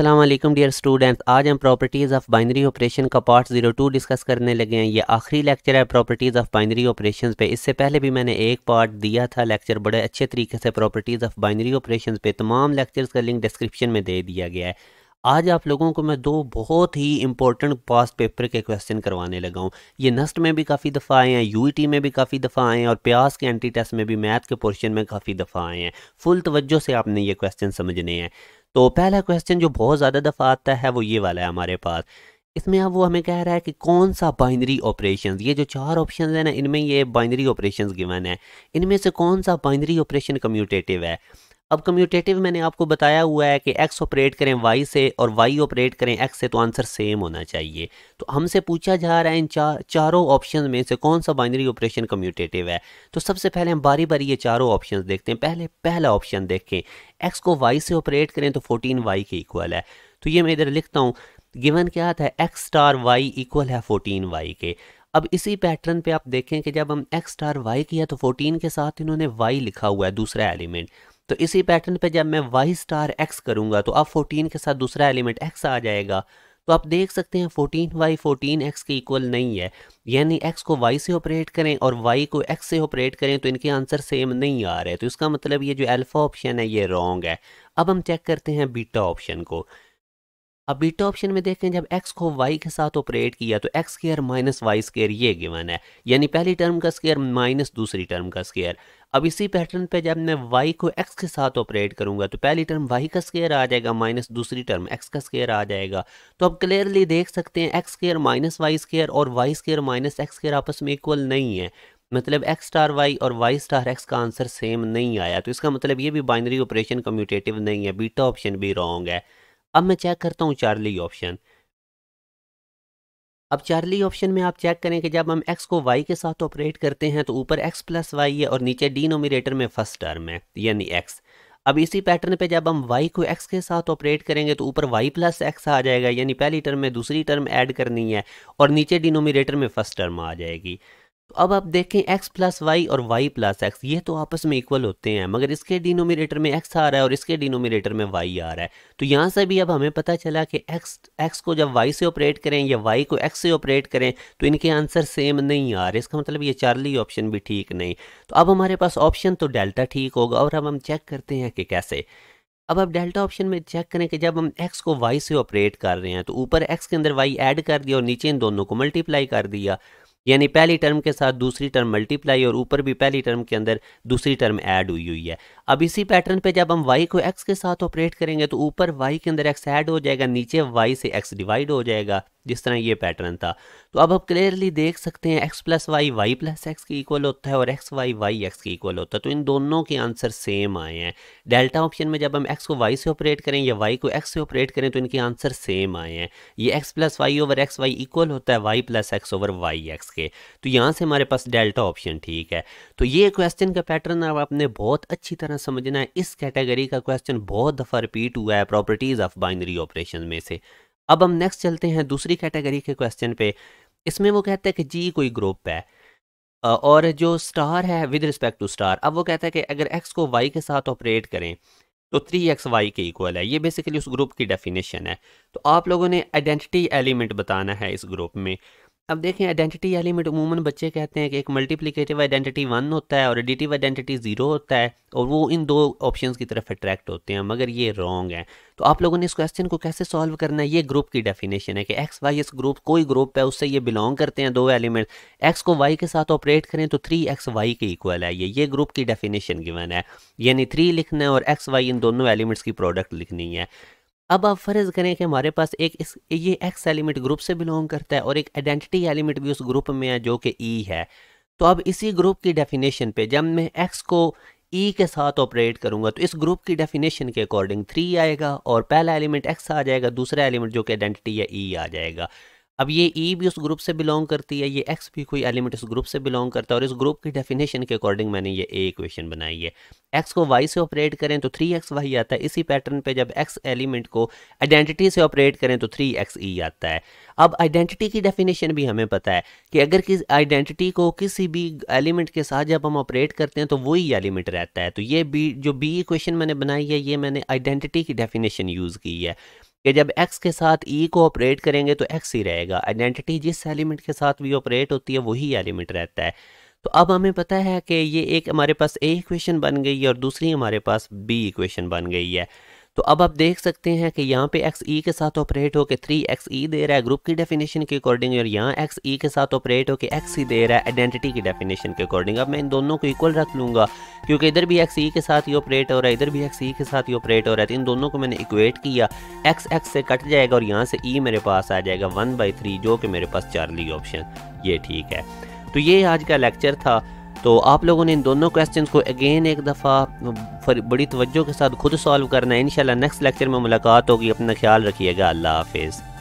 Aslam dear students आज हम properties of binary operation का पार्ट जीरो टू डिस्कस करने लगे हैं ये आखिरी लेक्चर है प्रॉपर्टीज़ ऑफ बाइनरी ऑपरेशंस पे इससे पहले भी मैंने एक पार्ट दिया था लेक्चर बड़े अच्छे तरीके से प्रॉपर्टीज़ ऑफ बाइनरी ऑपरेशंस पे तमाम लेक्चर्स का लिंक डिस्क्रिप्शन में दे दिया गया है आज आप लोगों को मैं दो बहुत ही इंपॉर्टेंट पास्ट पेपर के क्वेश्चन करवाने लगा हूँ ये नस्ट में भी काफ़ी दफ़ा आए हैं टी e में भी काफ़ी दफ़ा आए हैं और प्यास के एंटी टेस्ट में भी मैथ के पोर्शन में काफ़ी दफ़ा आए हैं फुल तवज्जो से आपने ये क्वेश्चन समझने हैं तो पहला क्वेश्चन जो बहुत ज़्यादा दफ़ा आता है वो ये वाला है हमारे पास इसमें अब वो हमें कह रहा है कि कौन सा बाइनरी ऑपरेशन ये जो चार ऑप्शन है ना इनमें ये बाइनरी ऑपरेशन गिवन है इनमें से कौन सा बाइनरी ऑपरेशन कम्यूटेटिव है अब कम्यूटेटिव मैंने आपको बताया हुआ है कि एक्स ऑपरेट करें वाई से और वाई ऑपरेट करें एक्स से तो आंसर सेम होना चाहिए तो हमसे पूछा जा रहा है इन चार चारों ऑप्शन में से कौन सा बाइनरी ऑपरेशन कम्यूटेटिव है तो सबसे पहले हम बारी बारी ये चारों ऑप्शन देखते हैं पहले पहला ऑप्शन देखें एक्स को वाई से ऑपरेट करें तो फोर्टीन वाई के इक्वल है तो ये मैं इधर लिखता हूँ गिवन क्या था एक्स स्टार वाई इक्वल है फोर्टीन वाई के अब इसी पैटर्न पे आप देखें कि जब हम एक्स स्टार वाई किया तो फोर्टीन के साथ इन्होंने वाई लिखा हुआ है दूसरा एलिमेंट तो इसी पैटर्न पे जब मैं वाई स्टार एक्स करूँगा तो अब फोर्टीन के साथ दूसरा एलिमेंट एक्स आ जाएगा तो आप देख सकते हैं फोर्टीन वाई फोर्टीन एक्स के इक्वल नहीं है यानी एक्स को वाई से ऑपरेट करें और वाई को एक्स से ऑपरेट करें तो इनके आंसर सेम नहीं आ रहे तो इसका मतलब ये जो अल्फ़ा ऑप्शन है ये रॉन्ग है अब हम चेक करते हैं बीटा ऑप्शन को अब बीटा ऑप्शन में देखें जब एक्स को वाई के साथ ऑपरेट किया तो X square minus Y square ये गिवन है यानी पहली टर्म का स्केयर माइनस दूसरी टर्म का स्केयर अब इसी पैटर्न पे जब मैं वाई को एक्स के साथ ऑपरेट करूंगा तो पहली टर्म वाई का स्केयर आ जाएगा माइनस दूसरी टर्म एक्स का स्केयर आ जाएगा तो अब क्लियरली देख सकते हैं X square minus Y square और Y square minus X square आपस में इक्वल नहीं है मतलब एक्स स्टार वाई और वाई स्टार एक्स का आंसर सेम नहीं आया तो इसका मतलब ये भी बाइनरी ऑपरेशन कम्यूटेटिव नहीं है बीटा ऑप्शन भी रॉन्ग है अब मैं चेक करता हूँ चार्ली ऑप्शन अब चार्ली ऑप्शन में आप चेक करें कि जब हम एक्स को वाई के साथ ऑपरेट करते हैं तो ऊपर एक्स प्लस वाई है और नीचे डिनोमिनेटर में फर्स्ट टर्म है यानी एक्स अब इसी पैटर्न पे जब हम वाई को एक्स के साथ ऑपरेट करेंगे तो ऊपर वाई प्लस एक्स आ जाएगा यानी पहली टर्म में दूसरी टर्म ऐड करनी है और नीचे डिनोमिनेटर में फर्स्ट टर्म आ जाएगी तो अब आप देखें x प्लस वाई और y प्लस एक्स ये तो आपस में इक्वल होते हैं मगर इसके डिनोमिनेटर में x आ रहा है और इसके डिनोमिनेटर में y आ रहा है तो यहाँ से भी अब हमें पता चला कि x x को जब y से ऑपरेट करें या y को x से ऑपरेट करें तो इनके आंसर सेम नहीं आ रहे इसका मतलब ये चार्ली ऑप्शन भी ठीक नहीं तो अब हमारे पास ऑप्शन तो डेल्टा ठीक होगा और अब हम चेक करते हैं कि कैसे अब आप डेल्टा ऑप्शन में चेक करें कि जब हम x को y से ऑपरेट कर रहे हैं तो ऊपर x के अंदर y ऐड कर दिया और नीचे इन दोनों को मल्टीप्लाई कर दिया यानी पहली टर्म के साथ दूसरी टर्म मल्टीप्लाई और ऊपर भी पहली टर्म के अंदर दूसरी टर्म ऐड हुई हुई है अब इसी पैटर्न पे जब हम वाई को एक्स के साथ ऑपरेट करेंगे तो ऊपर वाई के अंदर एक्स ऐड हो जाएगा नीचे वाई से एक्स डिवाइड हो जाएगा जिस तरह ये पैटर्न था तो अब आप क्लियरली देख सकते हैं X plus Y Y plus X के इक्वल होता है और एक्स वाई वाई एक्स के इक्वल होता है तो इन दोनों के आंसर सेम आए हैं डेल्टा ऑप्शन में जब हम एक्स को वाई से ऑपरेट करें या वाई को एक्स से ऑपरेट करें तो इनके आंसर सेम आए हैं ये X plus Y over X Y equal होता है Y plus X over Y X के तो यहाँ से हमारे पास डेल्टा ऑप्शन ठीक है तो ये क्वेश्चन का पैटर्न अब आपने बहुत अच्छी तरह समझना है इस कैटेगरी का क्वेश्चन बहुत दफ़ा रिपीट हुआ है प्रॉपर्टीज़ ऑफ बाइनरी ऑपरेशन में से अब हम नेक्स्ट चलते हैं दूसरी कैटेगरी के क्वेश्चन पे इसमें वो कहता है कि जी कोई ग्रुप है और जो स्टार है विद रिस्पेक्ट टू स्टार अब वो कहता है कि अगर एक्स को वाई के साथ ऑपरेट करें तो थ्री एक्स वाई के इक्वल है ये बेसिकली उस ग्रुप की डेफिनेशन है तो आप लोगों ने आइडेंटिटी एलिमेंट बताना है इस ग्रुप में अब देखें आइडेंटिटी या लिमिट उमूमन बच्चे कहते हैं कि एक मल्टीप्लिकेटिव आइडेंटिटी वन होता है और एडिटिव आइडेंटिटी ज़ीरो होता है और वो इन दो ऑप्शंस की तरफ अट्रैक्ट होते हैं मगर ये रॉन्ग है तो आप लोगों ने इस क्वेश्चन को कैसे सॉल्व करना है ये ग्रुप की डेफिनेशन है कि एक्स वाई इस ग्रुप कोई ग्रुप है उससे ये बिलोंग करते हैं दो एलिमेंट एक्स को वाई के साथ ऑपरेट करें तो थ्री एक्स वाई के इक्वल है ये ये ग्रुप की डेफिनेशन गिवन है यानी थ्री लिखना है और एक्स वाई इन दोनों एलिमेंट्स की प्रोडक्ट लिखनी है अब आप फ़र्ज़ करें कि हमारे पास एक इस ये एक्स एलिमेंट ग्रुप से बिलोंग करता है और एक आइडेंटिटी एलिमेंट भी उस ग्रुप में है जो कि ई e है तो अब इसी ग्रुप की डेफिनेशन पे जब मैं एक्स को ई e के साथ ऑपरेट करूंगा तो इस ग्रुप की डेफिनेशन के अकॉर्डिंग थ्री आएगा और पहला एलिमेंट एक्स आ जाएगा दूसरा एलिमेंट जो कि आइडेंटिटी या ई e आ जाएगा अब ये ई e भी उस ग्रुप से बिलोंग करती है ये एक्स भी कोई एलिमेंट उस ग्रुप से बिलोंग करता है और इस ग्रुप की डेफिनेशन के अकॉर्डिंग मैंने ये ए इक्वेशन बनाई है एक्स को वाई से ऑपरेट करें तो थ्री एक्स वाई आता है इसी पैटर्न पे जब एक्स एलिमेंट को आइडेंटिटी से ऑपरेट करें तो थ्री एक्स ई आता है अब आइडेंटिटी की डेफिनेशन भी हमें पता है कि अगर किस आइडेंटिटी को किसी भी एलिमेंट के साथ जब हम ऑपरेट करते हैं तो वही एलिमेंट रहता है तो ये बी जो बी इक्वेशन मैंने बनाई है ये मैंने आइडेंटिटी की डेफिनेशन यूज़ की है कि जब x के साथ e को ऑपरेट करेंगे तो x ही रहेगा आइडेंटिटी जिस एलिमेंट के साथ भी ऑपरेट होती है वही एलिमेंट रहता है तो अब हमें पता है कि ये एक हमारे पास ए इक्वेशन बन गई है और दूसरी हमारे पास बी इक्वेशन बन गई है तो अब आप देख सकते हैं कि यहाँ पे एक्स ई e के साथ ऑपरेट होकर थ्री एक्स ई दे रहा है ग्रुप की डेफिनेशन के अकॉर्डिंग और यहाँ एक्स ई e के साथ ऑपरेट होकर एक्स ई दे रहा है आइडेंटिटी की डेफिनेशन के अकॉर्डिंग अब मैं इन दोनों को इक्वल रख लूँगा क्योंकि इधर भी एक्स ई e के साथ ही ऑपरेट हो रहा है इधर भी एक्स ई के साथ ही ऑपरेट हो रहा है तो इन दोनों को मैंने इक्वेट किया एक्स एक्स से कट जाएगा और यहाँ से ई मेरे पास आ जाएगा वन बाई थ्री जो कि मेरे पास ली ऑप्शन ये ठीक है तो ये आज का लेक्चर था तो आप लोगों ने इन दोनों क्वेश्चन को अगेन एक दफ़ा बड़ी तवज्जो के साथ खुद सॉल्व करना है इन नेक्स्ट लेक्चर में मुलाकात होगी अपना ख्याल रखिएगा अल्लाह हाफिज़